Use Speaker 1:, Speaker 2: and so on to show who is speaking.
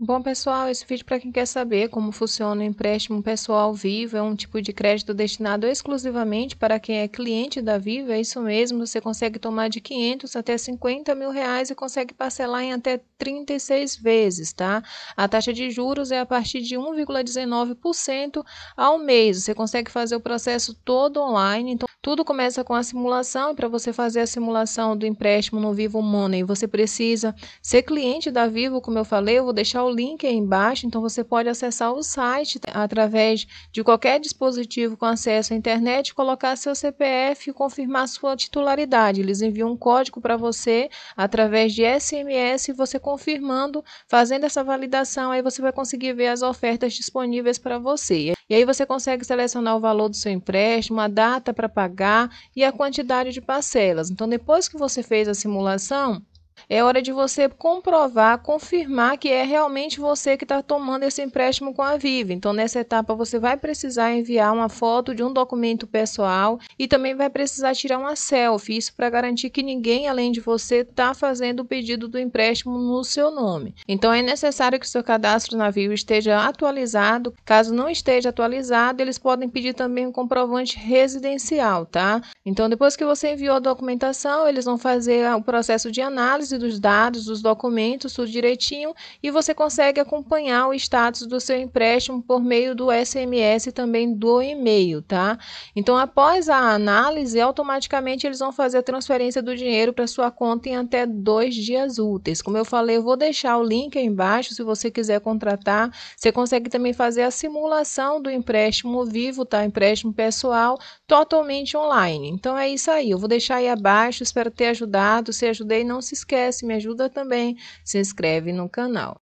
Speaker 1: Bom, pessoal, esse vídeo para quem quer saber como funciona o empréstimo pessoal vivo, é um tipo de crédito destinado exclusivamente para quem é cliente da Vivo, é isso mesmo, você consegue tomar de 500 até 50 mil reais e consegue parcelar em até 36 vezes, tá? A taxa de juros é a partir de 1,19% ao mês, você consegue fazer o processo todo online, então tudo começa com a simulação, e para você fazer a simulação do empréstimo no Vivo Money, você precisa ser cliente da Vivo, como eu falei, eu vou deixar o link aí embaixo, então você pode acessar o site através de qualquer dispositivo com acesso à internet, colocar seu CPF e confirmar sua titularidade. Eles enviam um código para você através de SMS, você confirmando, fazendo essa validação, aí você vai conseguir ver as ofertas disponíveis para você. E aí você consegue selecionar o valor do seu empréstimo, a data para pagar e a quantidade de parcelas. Então, depois que você fez a simulação, é hora de você comprovar, confirmar que é realmente você que está tomando esse empréstimo com a Vive. Então, nessa etapa, você vai precisar enviar uma foto de um documento pessoal e também vai precisar tirar uma selfie. Isso para garantir que ninguém além de você está fazendo o pedido do empréstimo no seu nome. Então, é necessário que seu cadastro na Vive esteja atualizado. Caso não esteja atualizado, eles podem pedir também um comprovante residencial, tá? Então, depois que você enviou a documentação, eles vão fazer o processo de análise análise dos dados, dos documentos, tudo direitinho, e você consegue acompanhar o status do seu empréstimo por meio do SMS e também do e-mail, tá? Então, após a análise, automaticamente eles vão fazer a transferência do dinheiro para sua conta em até dois dias úteis. Como eu falei, eu vou deixar o link aí embaixo se você quiser contratar. Você consegue também fazer a simulação do empréstimo vivo, tá? Empréstimo pessoal totalmente online. Então é isso aí. Eu vou deixar aí abaixo. Espero ter ajudado. Se ajudei, não se esqueça podcast, me ajuda também, se inscreve no canal.